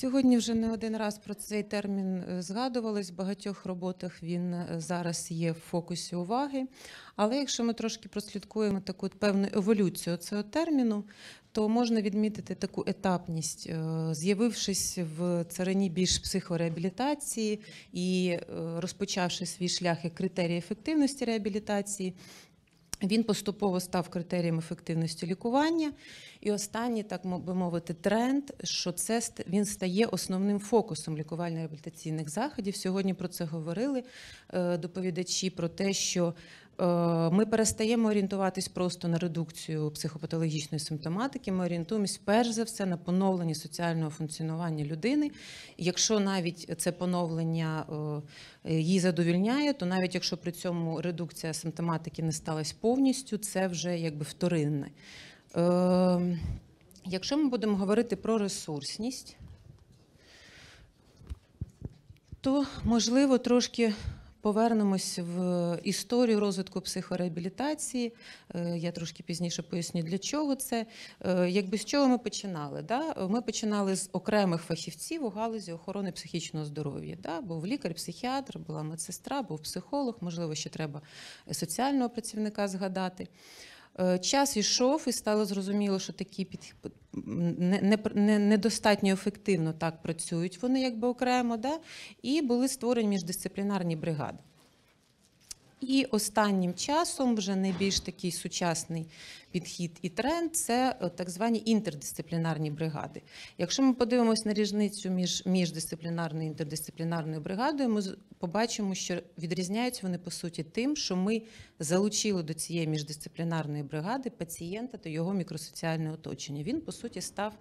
Сьогодні вже не один раз про цей термін е, згадувалось. В багатьох роботах він е, зараз є в фокусі уваги. Але якщо ми трошки прослідкуємо таку певну еволюцію цього терміну, то можна відмітити таку етапність, е, з'явившись в царині більш психореабілітації і розпочавши свій шлях як критерії ефективності реабілітації, він поступово став критерієм ефективності лікування, і останній, так би мовити, тренд, що це він стає основним фокусом лікувально-реабілітаційних заходів. Сьогодні про це говорили е, доповідачі: про те, що Е, ми перестаємо орієнтуватись просто на редукцію психопатологічної симптоматики. Ми орієнтуємось перш за все на поновлення соціального функціонування людини. Якщо навіть це поновлення е, її задовільняє, то навіть якщо при цьому редукція симптоматики не сталася повністю, це вже якби вторинне. Е, якщо ми будемо говорити про ресурсність, то можливо трошки повернемось в історію розвитку психореабілітації. Е, я трошки пізніше поясню, для чого це. Е, якби з чого ми починали? Да? Ми починали з окремих фахівців у галузі охорони психічного здоров'я. Да? Був лікар-психіатр, була медсестра, був психолог, можливо, ще треба соціального працівника згадати. Е, час ішов, і стало зрозуміло, що такі під недостатньо не, не ефективно так працюють вони якби окремо, да? і були створені міждисциплінарні бригади. І останнім часом вже найбільш такий сучасний підхід і тренд це е, так звані інтердисциплінарні бригади. Якщо ми подивимось на різницю між міждисциплінарною і інтердисциплінарною бригадою, ми побачимо, що відрізняються вони по суті тим, що ми залучили до цієї міждисциплінарної бригади пацієнта та його мікросоціальне оточення. Він по суті став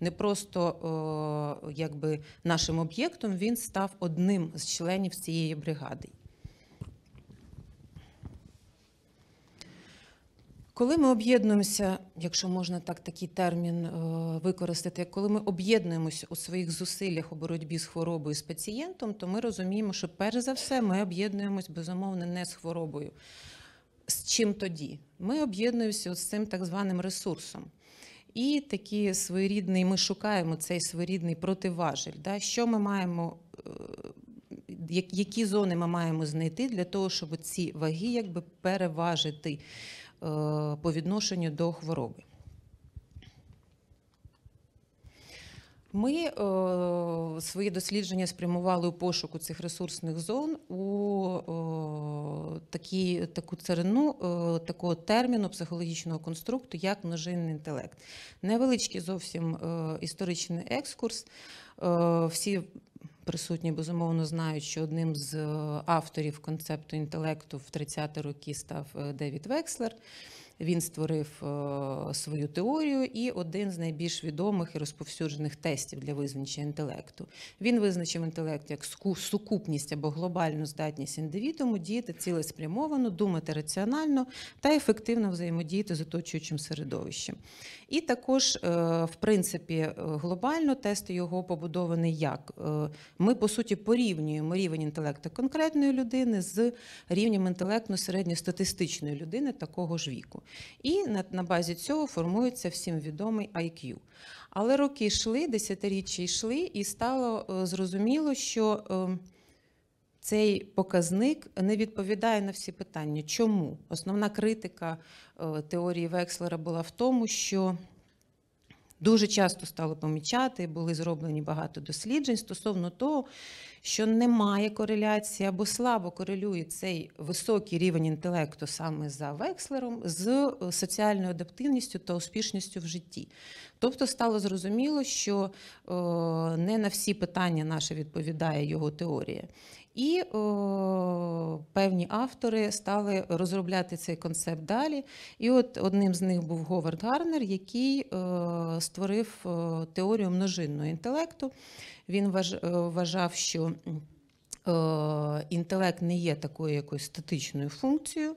не просто о, якби нашим об'єктом, він став одним з членів цієї бригади. Коли ми об'єднуємося, якщо можна так такий термін е, використати, коли ми об'єднуємося у своїх зусиллях у боротьбі з хворобою з пацієнтом, то ми розуміємо, що перш за все ми об'єднуємось безумовно не з хворобою. З чим тоді? Ми об'єднуємося з цим так званим ресурсом. І такі своєрідний, ми шукаємо цей своєрідний противажель. Да? Що ми маємо? Е, які зони ми маємо знайти для того, щоб ці ваги якби переважити? Е, по відношенню до хвороби. Ми е, свої дослідження спрямували у пошуку цих ресурсних зон у е, такі, таку царину е, такого терміну психологічного конструкту, як множинний інтелект. Невеличкий зовсім е, історичний екскурс. Е, всі присутні безумовно знають, що одним з е, авторів концепту інтелекту в 30-ті роки став е, Девід Векслер. Він створив е, свою теорію і один з найбільш відомих і розповсюджених тестів для визначення інтелекту. Він визначив інтелект як сукупність або глобальну здатність індивідуму діяти цілеспрямовано, думати раціонально та ефективно взаємодіяти з оточуючим середовищем. І також, е, в принципі, е, глобально тест його побудований як ми по суті порівнюємо рівень інтелекту конкретної людини з рівнем інтелекту середньостатистичної людини такого ж віку. І на, на базі цього формується всім відомий IQ. Але роки йшли, десятиріччя йшли, і стало е, зрозуміло, що е, цей показник не відповідає на всі питання. Чому? Основна критика е, теорії Векслера була в тому, що дуже часто стало помічати, були зроблені багато досліджень стосовно того, що немає кореляції або слабо корелює цей високий рівень інтелекту саме за векслером з е, соціальною адаптивністю та успішністю в житті. Тобто стало зрозуміло, що е, не на всі питання наше відповідає його теорія. І о, е, певні автори стали розробляти цей концепт далі. І от одним з них був Говард Гарнер, який о, створив о, теорію множинного інтелекту, він е, вважав, що е, інтелект не є такою якоюсь статичною функцією.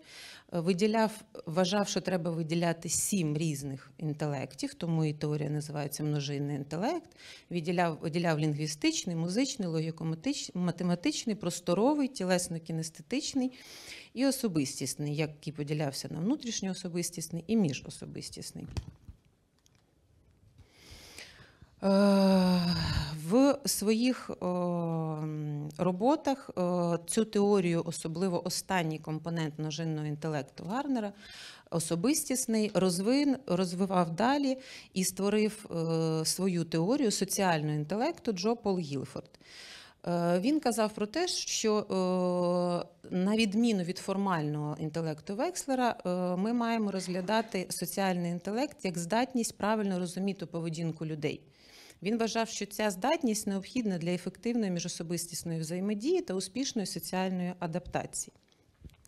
Е, виділяв, вважав, що треба виділяти сім різних інтелектів, тому і теорія називається множинний інтелект. Відділяв виділяв лінгвістичний, музичний, логікоматичний математичний просторовий, тілесно-кінестетичний і особистісний, який поділявся на внутрішньоособистісний і міжособистісний. Э, в своїх э, роботах э, цю теорію, особливо останній компонент множинного інтелекту Гарнера, особистісний, розвин, розвивав далі і створив е, свою теорію соціального інтелекту Джо Пол Гілфорд. Е, він казав про те, що е, на відміну від формального інтелекту Векслера, ми маємо розглядати соціальний інтелект як здатність правильно розуміти поведінку людей. Він вважав, що ця здатність необхідна для ефективної міжособистісної взаємодії та успішної соціальної адаптації.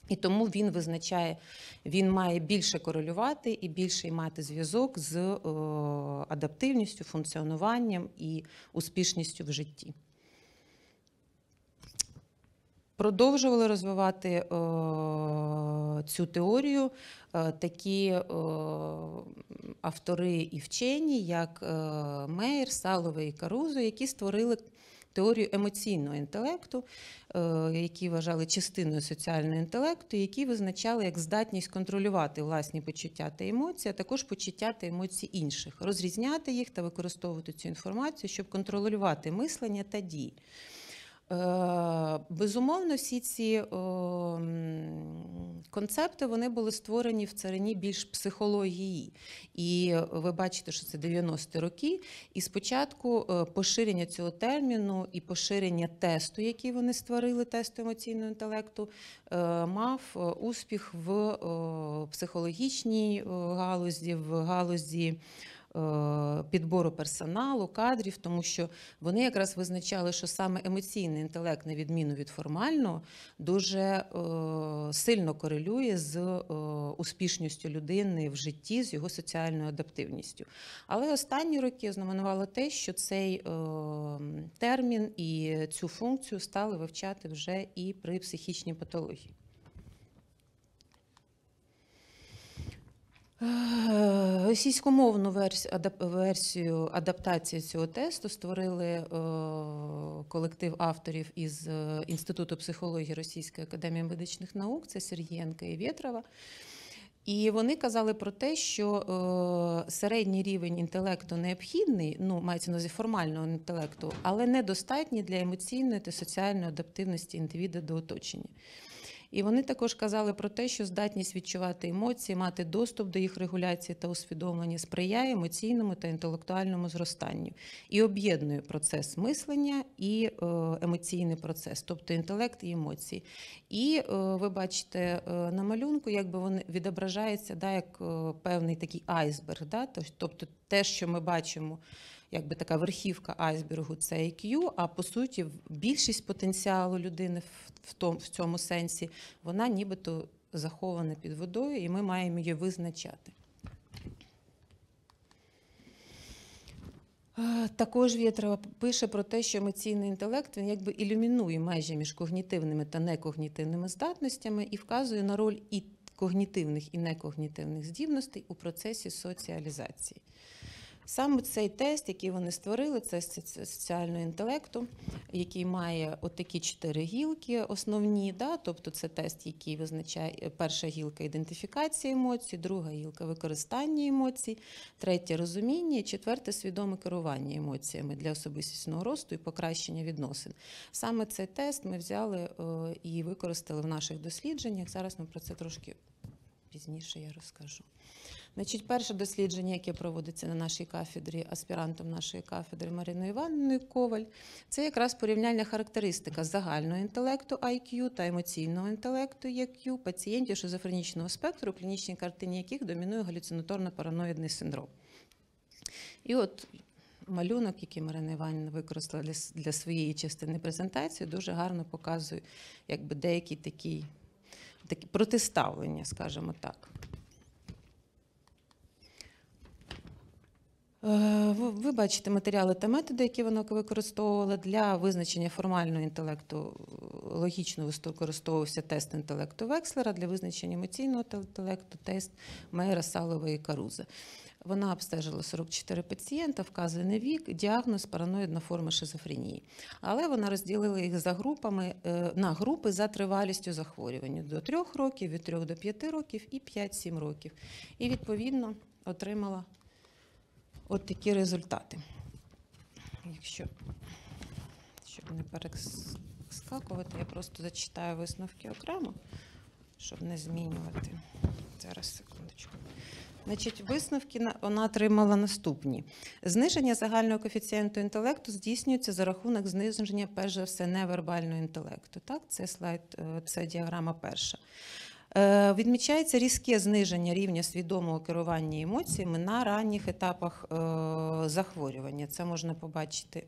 І тому він визначає, він має більше корелювати і більше мати зв'язок з адаптивністю, функціонуванням і успішністю в житті. Продовжували розвивати цю теорію е, такі е, автори і вчені, як е, Мейер, Салове і Карузо, які створили теорію емоційного інтелекту, які вважали частиною соціального інтелекту, які визначали як здатність контролювати власні почуття та емоції, а також почуття та емоції інших, розрізняти їх та використовувати цю інформацію, щоб контролювати мислення та дії. Е, безумовно, всі ці е, концепти вони були створені в царині більш психології. І ви бачите, що це 90-ті роки. І спочатку е, поширення цього терміну і поширення тесту, який вони створили, тесту емоційного інтелекту, мав успіх в психологічній галузі, в галузі. Е, підбору персоналу, кадрів, тому що вони якраз визначали, що саме емоційний інтелект, на відміну від формального, дуже е, сильно корелює з е, успішністю людини в житті, з його соціальною адаптивністю. Але останні роки знаменувало те, що цей термін і цю функцію стали вивчати вже і при психічній патології. Е, російськомовну версію, адаптації цього тесту створили е, колектив авторів із е, Інституту психології Російської академії медичних наук, це Сергієнка і Вєтрова. І вони казали про те, що е, середній рівень інтелекту необхідний, ну мається на увазі формального інтелекту, але недостатній для емоційної та соціальної адаптивності індивіда до оточення. І вони також казали про те, що здатність відчувати емоції, мати доступ до їх регуляції та усвідомлення сприяє емоційному та інтелектуальному зростанню і об'єднує процес мислення і е, емоційний процес, тобто інтелект і емоції. І е, ви бачите е, на малюнку, якби вони відображаються, да, як певний такий айсберг, да, тобто те, що ми бачимо, якби така верхівка айсбергу, це IQ, А по суті, більшість потенціалу людини в тому в цьому сенсі вона нібито захована під водою, і ми маємо її визначати. Також Вєтрова пише про те, що емоційний інтелект він якби ілюмінує межі між когнітивними та некогнітивними здатностями і вказує на роль і когнітивних і некогнітивних здібностей у процесі соціалізації. Саме цей тест, який вони створили, це соціального інтелекту, який має отакі чотири гілки, основні. Да? Тобто це тест, який визначає е, перша гілка ідентифікація емоцій, друга гілка використання емоцій, третє розуміння, четверте свідоме керування емоціями для особистісного росту і покращення відносин. Саме цей тест ми взяли е, і використали в наших дослідженнях. Зараз ми про це трошки пізніше я розкажу. Значить, Перше дослідження, яке проводиться на нашій кафедрі, аспірантом нашої кафедри Мариною Івановною Коваль, це якраз порівняльна характеристика загального інтелекту IQ та емоційного інтелекту EQ пацієнтів шизофренічного спектру, у клінічній картині яких домінує галюцинаторно-параноїдний синдром. І от малюнок, який Марина Іванівна використала для своєї частини презентації, дуже гарно показує якби деякий такий такі протиставлення, скажімо так. Е, ви бачите матеріали та методи, які вона використовувала для визначення формального інтелекту. Логічно використовувався тест інтелекту Векслера для визначення емоційного інтелекту, тест Мейера, Салова і Каруза. Вона обстежила 44 пацієнта, вказаний вік, діагноз параноїдна форма шизофренії. Але вона розділила їх за групами е, на групи за тривалістю захворювання до 3 років, від 3 до 5 років і 5-7 років. І відповідно отримала от такі результати. Якщо щоб не перескакувати, я просто зачитаю висновки окремо, щоб не змінювати. Зараз секундочку. Значить, висновки вона отримала наступні: зниження загального коефіцієнту інтелекту здійснюється за рахунок зниження, перш за все, невербального інтелекту. Так, це слайд, е, це діаграма перша. Е, відмічається різке зниження рівня свідомого керування емоціями на ранніх етапах е, захворювання. Це можна побачити.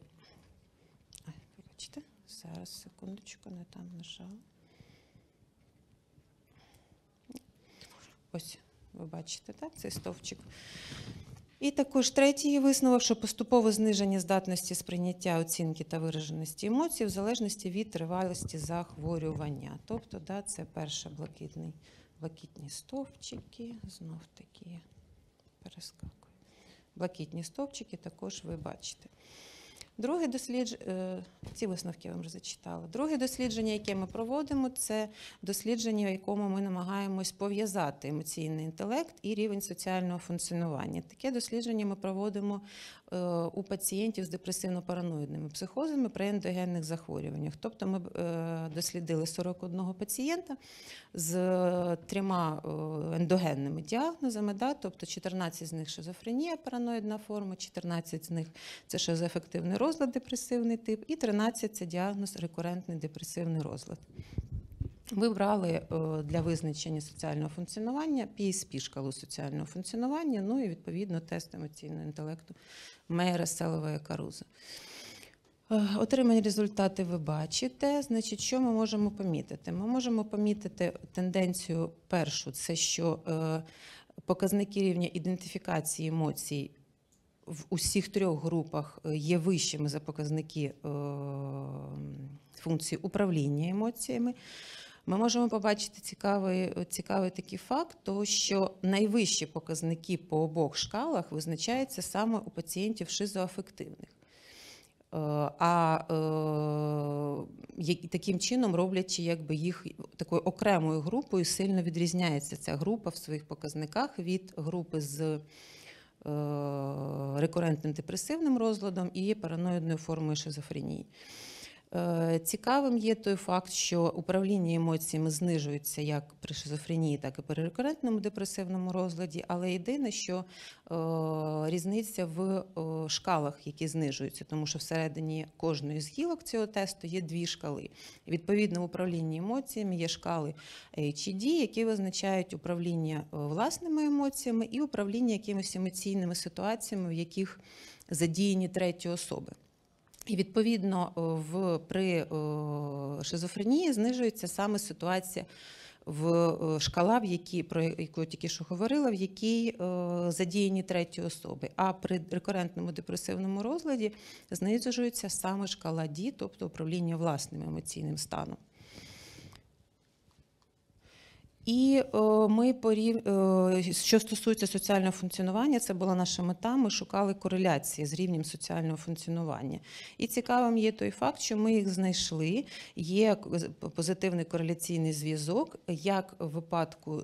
Ай, побачите, зараз секундочку, не там нажала. Ось. Ви бачите, так, цей стовпчик. І також третій висновок, що поступове зниження здатності сприйняття оцінки та вираженості емоцій в залежності від тривалості захворювання. Тобто, да, це перший блакитний, блакитні стовпчики, знов такі перескакую. Блакитні стовпчики також ви бачите. Друге дослідження, ці висновки вам вже зачитала. Друге дослідження, яке ми проводимо, це дослідження, в якому ми намагаємось пов'язати емоційний інтелект і рівень соціального функціонування. Таке дослідження ми проводимо е, у пацієнтів з депресивно-параноїдними психозами при ендогенних захворюваннях. Тобто ми е, дослідили 41 пацієнта з трьома е, ендогенними діагнозами, да? тобто 14 з них шизофренія, параноїдна форма, 14 з них це шизоефективний розвиток, розлад, депресивний тип, і 13 це діагноз рекурентний депресивний розлад. Ви брали е, для визначення соціального функціонування PSP шкалу соціального функціонування, ну і відповідно тест емоційного інтелекту Мейера Селової Каруза. Е, отримані результати ви бачите. Значить, що ми можемо помітити? Ми можемо помітити тенденцію першу, це що е, показники рівня ідентифікації емоцій в усіх трьох групах е, є вищими за показники е, функції управління емоціями. Ми можемо побачити цікавий е, цікавий такий факт, того, що найвищі показники по обох шкалах визначаються саме у пацієнтів шизоафективних. А таким чином, роблячи якби їх такою окремою групою, сильно відрізняється ця група в своїх показниках від групи з Е, рекурентним депресивним розладом і є параноїдною формою шизофренії. Е, цікавим є той факт, що управління емоціями знижується як при шизофренії, так і при рекурентному депресивному розладі. Але єдине, що е, різниця в е, шкалах, які знижуються, тому що всередині кожної з гілок цього тесту є дві шкали. Відповідно, в управлінні емоціями є шкали HED, які визначають управління власними емоціями і управління якимись емоційними ситуаціями, в яких задіяні треті особи. І відповідно е, в при е, шизофренії знижується саме ситуація в е, шкала, в якій про яку я тільки що говорила, в якій задіяні треті особи. А при рекурентному депресивному розладі знижується саме шкала ді, тобто управління власним емоційним станом. І е, ми порів... Е, що стосується соціального функціонування, це була наша мета. Ми шукали кореляції з рівнем соціального функціонування. І цікавим є той факт, що ми їх знайшли. Є позитивний кореляційний зв'язок, як в випадку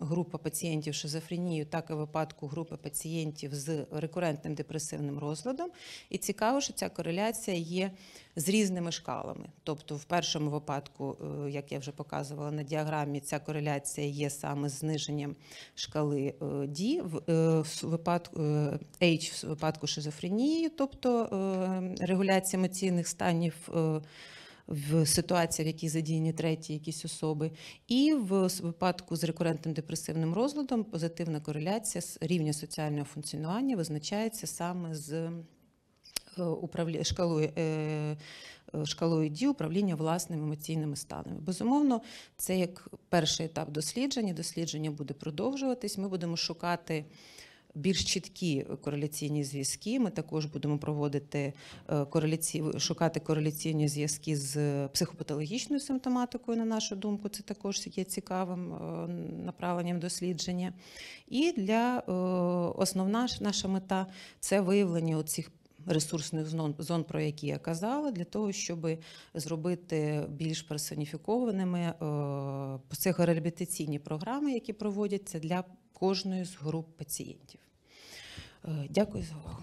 група пацієнтів шизофренією, так і в випадку групи пацієнтів з рекурентним депресивним розладом. І цікаво, що ця кореляція є з різними шкалами. Тобто, в першому випадку, е, як я вже показувала на діаграмі, ця кореляція є саме з зниженням шкали D, е, в е, випадку H в випадку шизофренії, тобто регуляція емоційних станів в ситуації, в якій задіяні треті якісь особи, і в випадку з рекурентним депресивним розладом позитивна кореляція з рівня соціального функціонування визначається саме з е, управлі... шкалою е, е, шкалою дій управління власними емоційними станами. Безумовно, це як перший етап дослідження. Дослідження буде продовжуватись. Ми будемо шукати більш чіткі кореляційні зв'язки. Ми також будемо проводити е, кореляці... шукати кореляційні зв'язки з психопатологічною симптоматикою. На нашу думку, це також є цікавим е, направленням дослідження. І для е, основна наша мета це виявлення цих. Ресурсних зон, зон, про які я казала, для того, щоб зробити більш персоніфікованими психореабілітаційні програми, які проводяться для кожної з груп пацієнтів. Е, дякую за увагу.